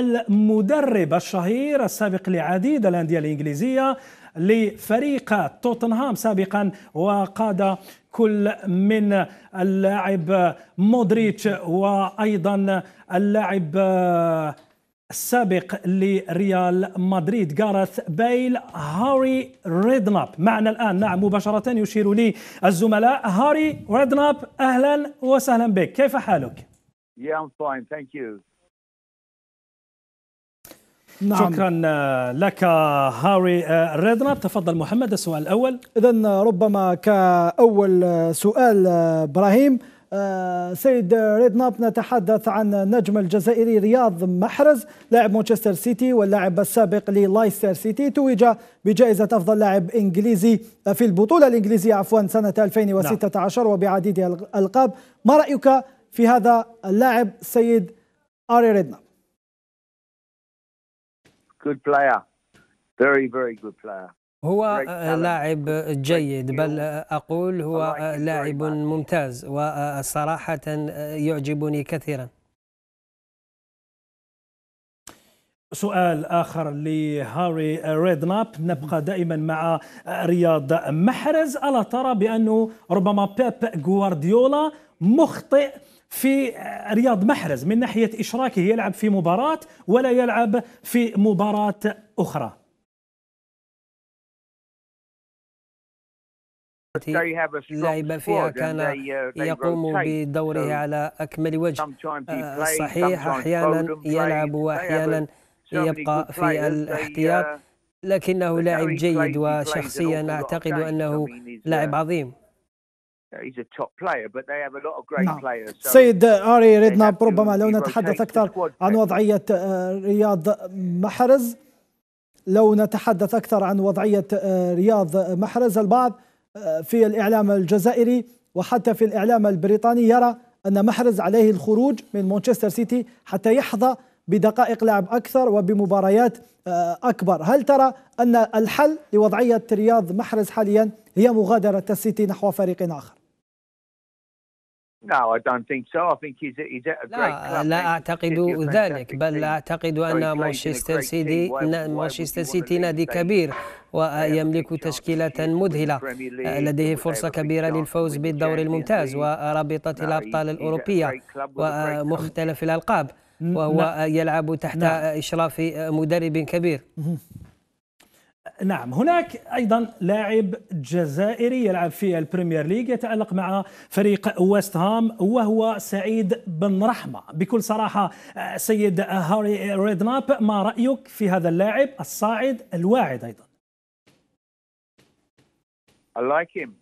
المدرب الشهير السابق لعديد الانديه الانجليزيه لفريق توتنهام سابقا وقاد كل من اللاعب مودريتش وايضا اللاعب السابق لريال مدريد جارث بيل هاري ريدناب معنا الآن نعم مباشرة يشير لي الزملاء هاري ريدناب أهلا وسهلا بك كيف حالك؟ Yeah, I'm fine. Thank you. نعم. شكرا آه، لك آه، هاري آه، ريدنا تفضل محمد السؤال الأول إذا ربما كأول سؤال إبراهيم سيد ريدناب نتحدث عن نجم الجزائري رياض محرز لاعب مانشستر سيتي واللاعب السابق للايستر سيتي توج بجائزة أفضل لاعب إنجليزي في البطولة الإنجليزية عفوا سنة 2016 نعم. وبعديد الألقاب ما رأيك في هذا اللاعب سيد آري ريدناب good player. Very, very good player. هو آه، لاعب جيد بل آه، أقول هو آه، لاعب ممتاز وصراحة يعجبني كثيرا سؤال آخر لهاري ريدناب نبقى دائما مع رياض محرز ألا ترى بأنه ربما بيب غوارديولا مخطئ في رياض محرز من ناحيه اشراكه يلعب في مباراه ولا يلعب في مباراه اخرى لعب فيها كان uh, يقوم بدوره على اكمل وجه آه، صحيح احيانا يلعب واحيانا يبقى في uh, الاحتياط لكنه لاعب جيد وشخصيا اعتقد انه لاعب uh, عظيم Uh, he's a top player but they have a lot of great نعم. players so سيد آري ريدنا نعم ربما لو نتحدث أكثر عن وضعية آه، رياض محرز لو نتحدث أكثر عن وضعية آه، رياض محرز البعض آه، في الإعلام الجزائري وحتى في الإعلام البريطاني يرى أن محرز عليه الخروج من مانشستر سيتي حتى يحظى بدقائق لعب أكثر وبمباريات أكبر هل ترى أن الحل لوضعية رياض محرز حاليا هي مغادرة السيتي نحو فريق آخر؟ لا لا أعتقد ذلك بل أعتقد أن مانشستر سيتي مانشستر سيتي نادي كبير ويملك تشكيلة مذهلة لديه فرصة كبيرة للفوز بالدور الممتاز ورابطة الأبطال الأوروبية ومختلف الألقاب وهو نعم. يلعب تحت نعم. إشراف مدرب كبير نعم هناك ايضا لاعب جزائري يلعب في البريمير ليج يتالق مع فريق ويست هام وهو سعيد بن رحمه بكل صراحه سيد هاري ريدناب ما رايك في هذا اللاعب الصاعد الواعد ايضا I like him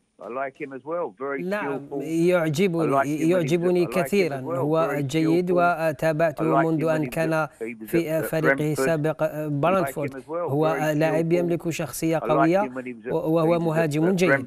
نعم يعجبني يعجبني كثيرا هو جيد وتابعته منذ أن كان في فريقه السابق برنتفورد هو لاعب يملك شخصية قوية وهو مهاجم جيد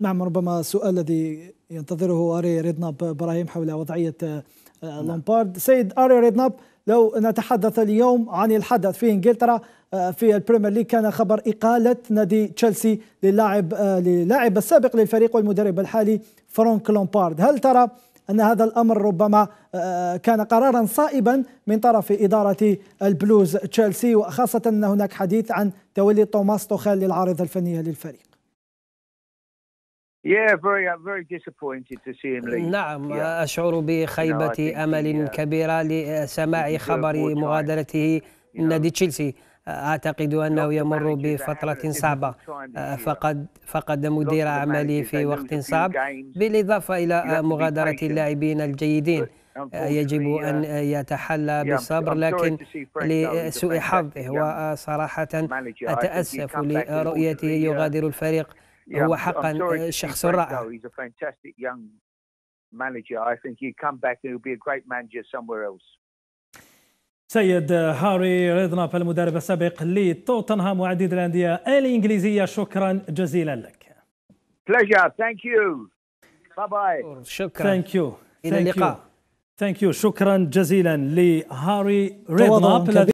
نعم ربما السؤال الذي ينتظره أري ريدناب براهيم حول وضعية آه، نعم. لامبارد سيد أري ريدناب لو نتحدث اليوم عن الحدث في انجلترا آه، في البريمير ليج كان خبر اقاله نادي تشيلسي للاعب آه، للاعب السابق للفريق والمدرب الحالي فرانك لومبارد هل ترى ان هذا الامر ربما آه، كان قرارا صائبا من طرف اداره البلوز تشيلسي وخاصه ان هناك حديث عن تولي توماس توخيل للعارضه الفنيه للفريق Uh, نعم أشعر بخيبة أمل uh, كبيرة لسماع خبر مغادرته نادي تشيلسي أعتقد أنه يمر بفترة صعبة آه، فقد فقد مدير أعماله في وقت صعب بالإضافة إلى مغادرة اللاعبين الجيدين يجب uh, أن يتحلى بالصبر لكن لسوء حظه وصراحة أتأسف لرؤيته يغادر الفريق Yeah, هو حقا شخص رائع. He's a fantastic young manager. I think he'd come back and he'll be a great manager somewhere else. سيد هاري ريدناب المدرب السابق لتوتنهام وعديد الانديه الانجليزيه شكرا جزيلا لك. Pleasure. Thank you. Bye bye. شكرا. Thank you. الى اللقاء. Thank you. شكرا جزيلا لهاري ريدناب